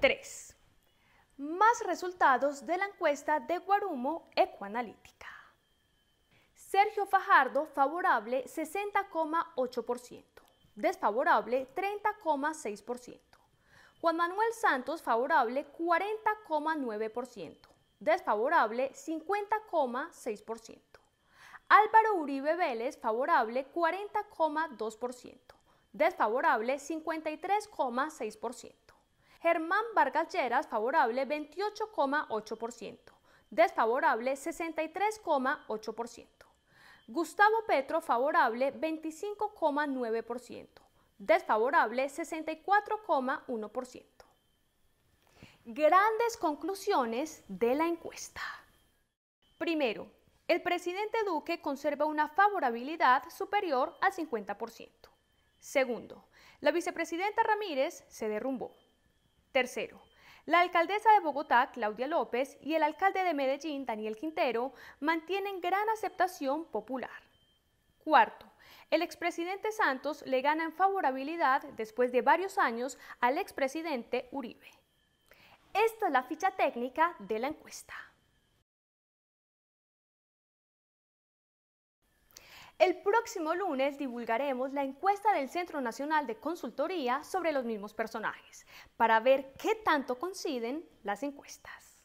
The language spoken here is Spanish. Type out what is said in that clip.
3. Más resultados de la encuesta de Guarumo Ecoanalítica. Sergio Fajardo, favorable 60,8%, desfavorable 30,6%. Juan Manuel Santos, favorable 40,9%, desfavorable 50,6%. Álvaro Uribe Vélez, favorable 40,2%, desfavorable 53,6%. Germán Vargas Lleras, favorable 28,8%, desfavorable 63,8%. Gustavo Petro, favorable 25,9%, desfavorable 64,1%. Grandes conclusiones de la encuesta. Primero, el presidente Duque conserva una favorabilidad superior al 50%. Segundo, la vicepresidenta Ramírez se derrumbó. Tercero, la alcaldesa de Bogotá, Claudia López, y el alcalde de Medellín, Daniel Quintero, mantienen gran aceptación popular. Cuarto, el expresidente Santos le gana en favorabilidad después de varios años al expresidente Uribe. Esta es la ficha técnica de la encuesta. El próximo lunes divulgaremos la encuesta del Centro Nacional de Consultoría sobre los mismos personajes, para ver qué tanto coinciden las encuestas.